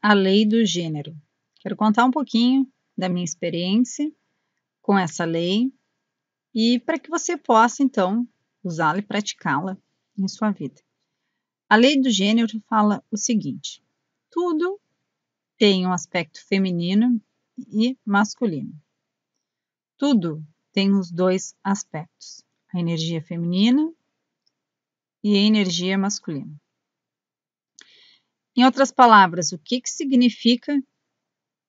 a lei do gênero. Quero contar um pouquinho da minha experiência com essa lei e para que você possa então usá-la e praticá-la em sua vida. A lei do gênero fala o seguinte: tudo tem um aspecto feminino e masculino. Tudo tem os dois aspectos, a energia feminina e a energia masculina. Em outras palavras, o que, que significa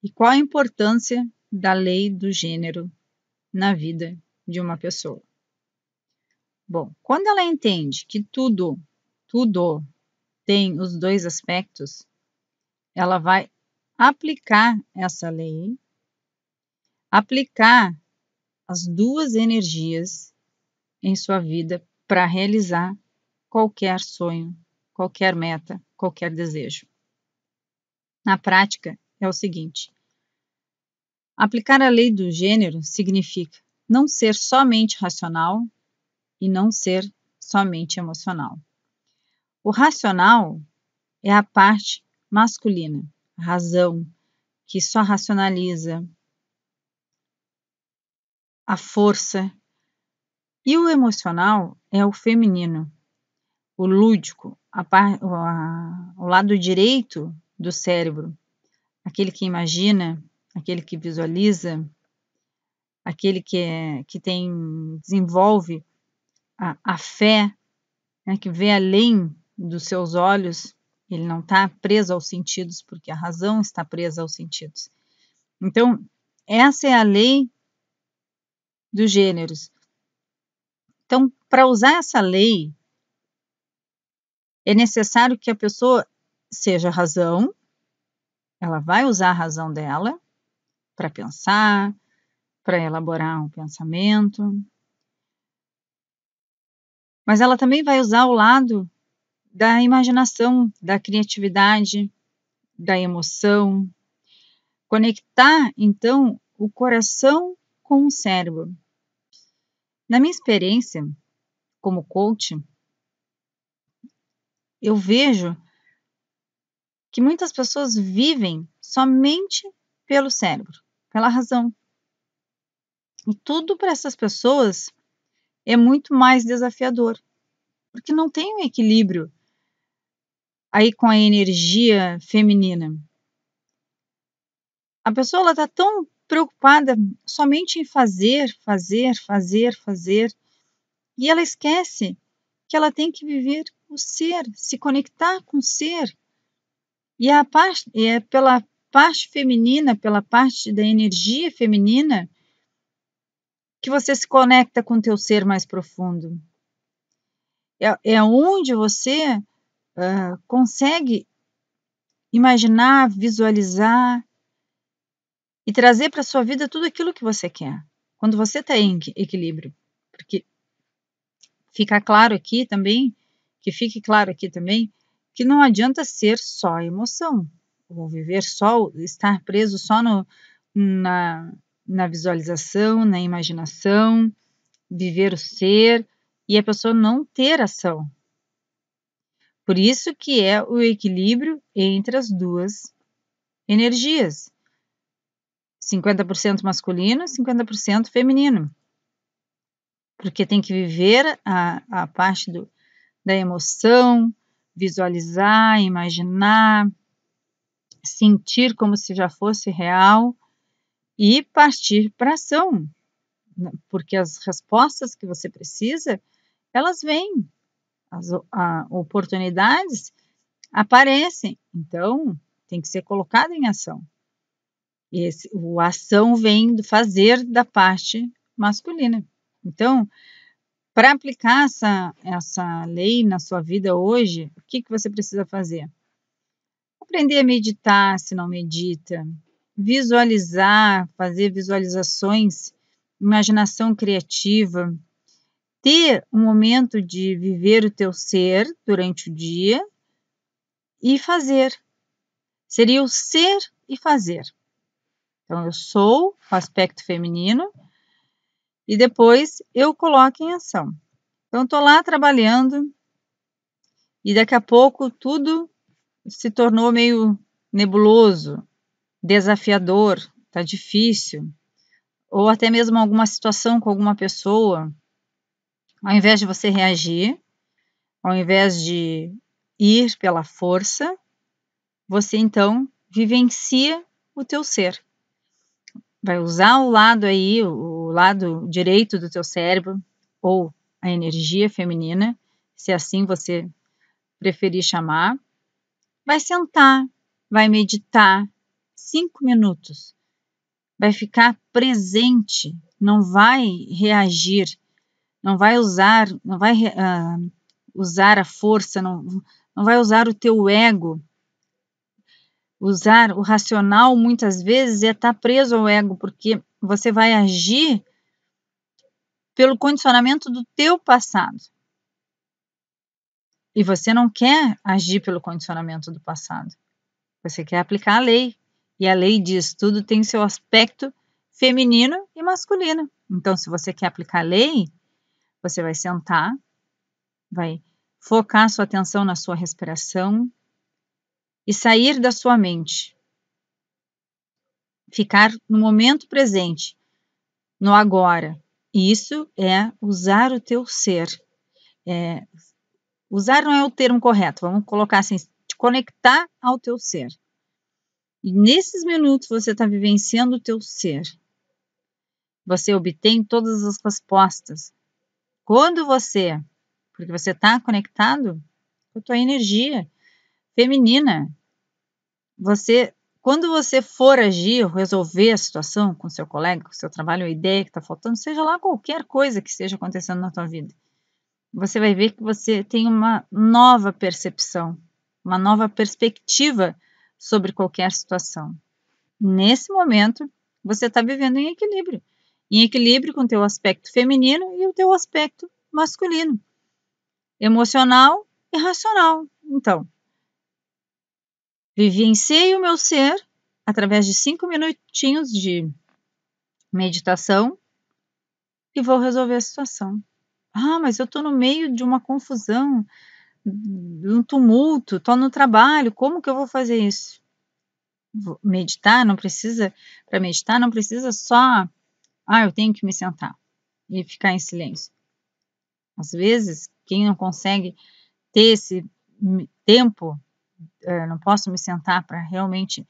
e qual a importância da lei do gênero na vida de uma pessoa. Bom, quando ela entende que tudo, tudo tem os dois aspectos, ela vai aplicar essa lei, aplicar as duas energias em sua vida para realizar qualquer sonho, qualquer meta qualquer desejo. Na prática, é o seguinte: aplicar a lei do gênero significa não ser somente racional e não ser somente emocional. O racional é a parte masculina, a razão, que só racionaliza, a força. E o emocional é o feminino, o lúdico, a a, o lado direito do cérebro, aquele que imagina, aquele que visualiza, aquele que, é, que tem desenvolve a, a fé, né, que vê além dos seus olhos, ele não está preso aos sentidos, porque a razão está presa aos sentidos. Então, essa é a lei dos gêneros. Então, para usar essa lei é necessário que a pessoa seja razão, ela vai usar a razão dela para pensar, para elaborar um pensamento, mas ela também vai usar o lado da imaginação, da criatividade, da emoção. Conectar, então, o coração com o cérebro. Na minha experiência como coach, eu vejo que muitas pessoas vivem somente pelo cérebro, pela razão. E tudo para essas pessoas é muito mais desafiador, porque não tem um equilíbrio aí com a energia feminina. A pessoa ela está tão preocupada somente em fazer, fazer, fazer, fazer, e ela esquece que ela tem que viver o ser, se conectar com o ser. E a parte, é pela parte feminina, pela parte da energia feminina, que você se conecta com o teu ser mais profundo. É, é onde você uh, consegue imaginar, visualizar e trazer para sua vida tudo aquilo que você quer. Quando você está em equilíbrio, porque fica claro aqui também que fique claro aqui também que não adianta ser só emoção, ou viver só, estar preso só no, na, na visualização, na imaginação, viver o ser e a pessoa não ter ação. Por isso que é o equilíbrio entre as duas energias. 50% masculino, 50% feminino. Porque tem que viver a, a parte do, da emoção, visualizar, imaginar, sentir como se já fosse real e partir para ação, né? porque as respostas que você precisa elas vêm, as a, oportunidades aparecem, então tem que ser colocado em ação. Esse, o ação vem do fazer da parte masculina. Então, para aplicar essa, essa lei na sua vida hoje, o que, que você precisa fazer? Aprender a meditar, se não medita, visualizar, fazer visualizações, imaginação criativa, ter um momento de viver o teu ser durante o dia e fazer. Seria o ser e fazer. Então, eu sou o aspecto feminino, e depois eu coloco em ação. Então, estou lá trabalhando e daqui a pouco tudo se tornou meio nebuloso, desafiador, tá difícil, ou até mesmo alguma situação com alguma pessoa. Ao invés de você reagir, ao invés de ir pela força, você então vivencia o teu ser. Vai usar o lado aí, o lado direito do teu cérebro, ou a energia feminina, se assim você preferir chamar, vai sentar, vai meditar cinco minutos, vai ficar presente, não vai reagir, não vai usar, não vai uh, usar a força, não, não vai usar o teu ego. Usar o racional muitas vezes é estar tá preso ao ego, porque você vai agir pelo condicionamento do teu passado. E você não quer agir pelo condicionamento do passado. Você quer aplicar a lei. E a lei diz: tudo tem seu aspecto feminino e masculino. Então, se você quer aplicar a lei, você vai sentar, vai focar sua atenção na sua respiração e sair da sua mente ficar no momento presente, no agora. Isso é usar o teu ser. É, usar não é o termo correto, vamos colocar assim, te conectar ao teu ser. E nesses minutos você está vivenciando o teu ser. Você obtém todas as respostas. Quando você, porque você está conectado com a tua energia feminina, você quando você for agir, resolver a situação com seu colega, com seu trabalho, a ideia que está faltando, seja lá qualquer coisa que esteja acontecendo na tua vida, você vai ver que você tem uma nova percepção, uma nova perspectiva sobre qualquer situação. Nesse momento, você está vivendo em equilíbrio, em equilíbrio com o teu aspecto feminino e o teu aspecto masculino, emocional e racional. Então, Vivenciei o meu ser através de cinco minutinhos de meditação e vou resolver a situação. Ah, mas eu estou no meio de uma confusão, de um tumulto, estou no trabalho, como que eu vou fazer isso? Meditar não precisa, para meditar não precisa só, ah, eu tenho que me sentar e ficar em silêncio. Às vezes, quem não consegue ter esse tempo é, não posso me sentar para realmente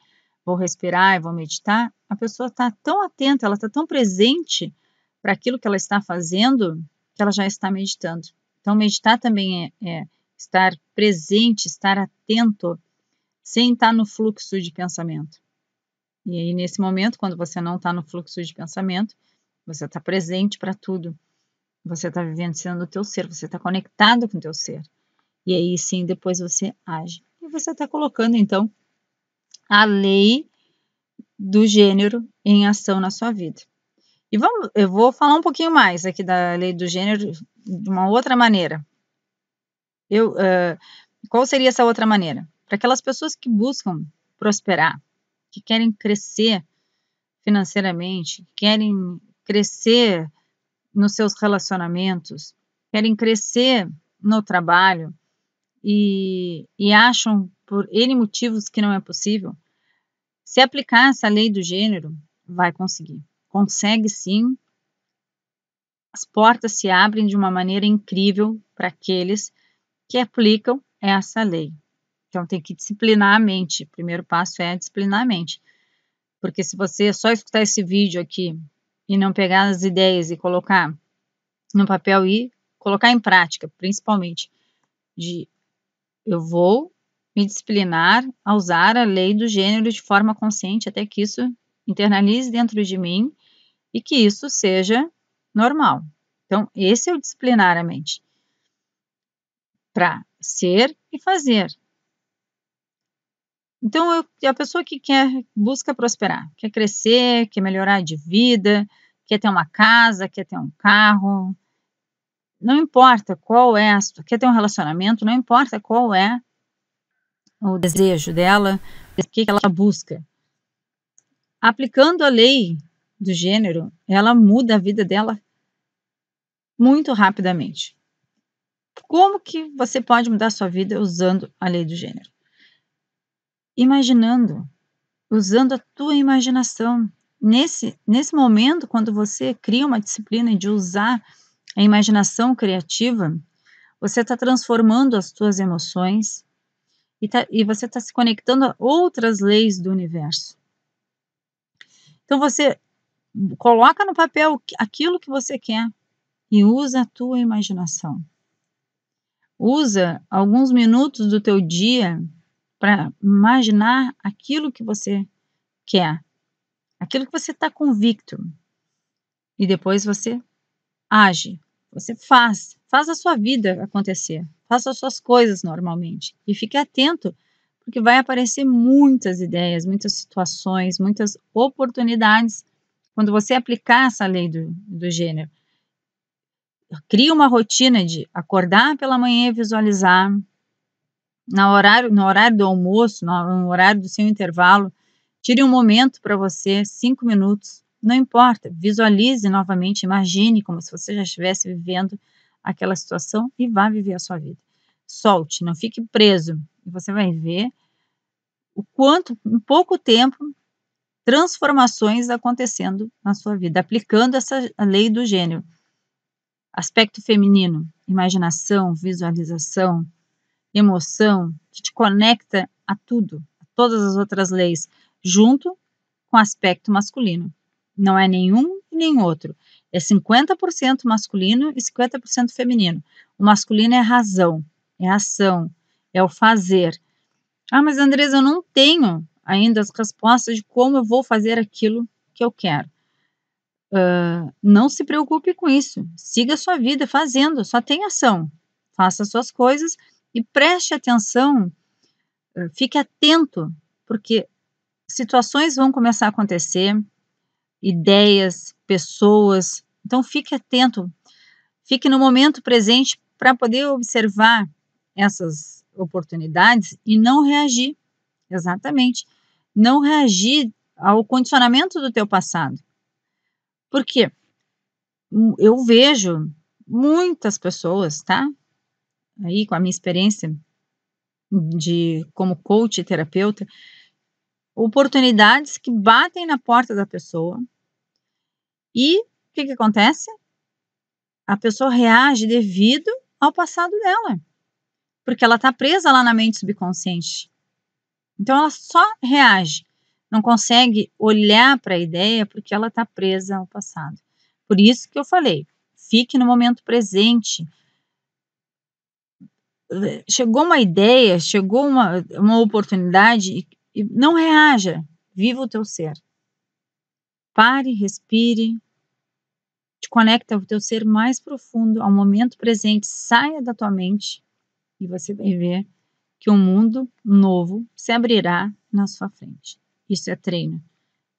vou respirar e vou meditar, a pessoa está tão atenta, ela está tão presente para aquilo que ela está fazendo que ela já está meditando. Então, meditar também é, é estar presente, estar atento, sem estar no fluxo de pensamento. E aí, nesse momento, quando você não está no fluxo de pensamento, você está presente para tudo. Você está vivenciando o teu ser, você está conectado com o teu ser. E aí sim, depois você age você está colocando, então, a lei do gênero em ação na sua vida. E vamos, eu vou falar um pouquinho mais aqui da lei do gênero de uma outra maneira. Eu, uh, qual seria essa outra maneira? Para aquelas pessoas que buscam prosperar, que querem crescer financeiramente, querem crescer nos seus relacionamentos, querem crescer no trabalho, e, e acham por N motivos que não é possível, se aplicar essa lei do gênero, vai conseguir. Consegue sim. As portas se abrem de uma maneira incrível para aqueles que aplicam essa lei. Então tem que disciplinar a mente. O primeiro passo é disciplinar a mente. Porque se você só escutar esse vídeo aqui e não pegar as ideias e colocar no papel e colocar em prática, principalmente, de eu vou me disciplinar a usar a lei do gênero de forma consciente até que isso internalize dentro de mim e que isso seja normal. Então, esse é o disciplinar a mente para ser e fazer. Então, eu, a pessoa que quer busca prosperar, quer crescer, quer melhorar de vida, quer ter uma casa, quer ter um carro, não importa qual é, quer ter um relacionamento, não importa qual é o desejo dela, o que, que ela busca. Aplicando a lei do gênero, ela muda a vida dela muito rapidamente. Como que você pode mudar sua vida usando a lei do gênero? Imaginando, usando a tua imaginação. Nesse, nesse momento, quando você cria uma disciplina de usar a imaginação criativa, você está transformando as suas emoções e, tá, e você está se conectando a outras leis do universo. Então você coloca no papel aquilo que você quer e usa a tua imaginação. Usa alguns minutos do teu dia para imaginar aquilo que você quer, aquilo que você está convicto. E depois você age, você faz, faz a sua vida acontecer, faça as suas coisas normalmente e fique atento porque vai aparecer muitas ideias, muitas situações, muitas oportunidades quando você aplicar essa lei do, do gênero. Cria uma rotina de acordar pela manhã e visualizar, no horário, no horário do almoço, no horário do seu intervalo, tire um momento para você, cinco minutos, não importa, visualize novamente, imagine como se você já estivesse vivendo aquela situação e vá viver a sua vida. Solte, não fique preso. E você vai ver o quanto, em pouco tempo, transformações acontecendo na sua vida, aplicando essa lei do gênero. Aspecto feminino, imaginação, visualização, emoção, que te conecta a tudo, a todas as outras leis, junto com o aspecto masculino não é nenhum e nem outro. É 50% masculino e 50% feminino. O masculino é razão, é ação, é o fazer. Ah, mas Andres, eu não tenho ainda as respostas de como eu vou fazer aquilo que eu quero. Uh, não se preocupe com isso. Siga a sua vida fazendo, só tem ação. Faça as suas coisas e preste atenção, uh, fique atento, porque situações vão começar a acontecer, ideias, pessoas. Então fique atento, fique no momento presente para poder observar essas oportunidades e não reagir. Exatamente. Não reagir ao condicionamento do teu passado. Por quê? Eu vejo muitas pessoas, tá? Aí com a minha experiência de como coach e terapeuta, oportunidades que batem na porta da pessoa. E o que, que acontece? A pessoa reage devido ao passado dela, porque ela está presa lá na mente subconsciente. Então ela só reage, não consegue olhar para a ideia porque ela está presa ao passado. Por isso que eu falei, fique no momento presente. Chegou uma ideia, chegou uma, uma oportunidade, não reaja, viva o teu ser. Pare, respire, te conecta ao teu ser mais profundo, ao momento presente, saia da tua mente e você vai ver que um mundo novo se abrirá na sua frente. Isso é treino,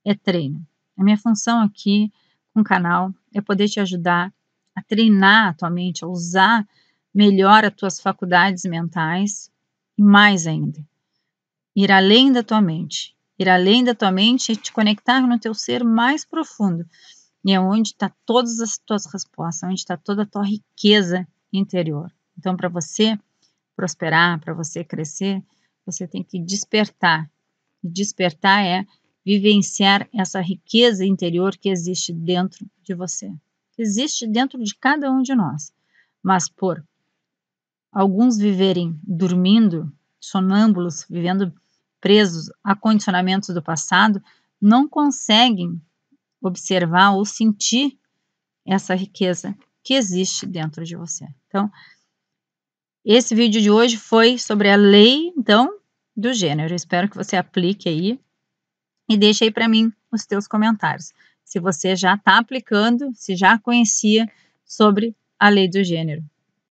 é treino. A minha função aqui com o canal é poder te ajudar a treinar a tua mente, a usar melhor as tuas faculdades mentais e mais ainda, ir além da tua mente. Ir além da tua mente e te conectar no teu ser mais profundo. E é onde está todas as tuas respostas, onde está toda a tua riqueza interior. Então, para você prosperar, para você crescer, você tem que despertar. E despertar é vivenciar essa riqueza interior que existe dentro de você, que existe dentro de cada um de nós. Mas por alguns viverem dormindo, sonâmbulos, vivendo presos a condicionamentos do passado, não conseguem observar ou sentir essa riqueza que existe dentro de você. Então, esse vídeo de hoje foi sobre a lei, então, do gênero. espero que você aplique aí e deixe aí para mim os teus comentários. Se você já está aplicando, se já conhecia sobre a lei do gênero.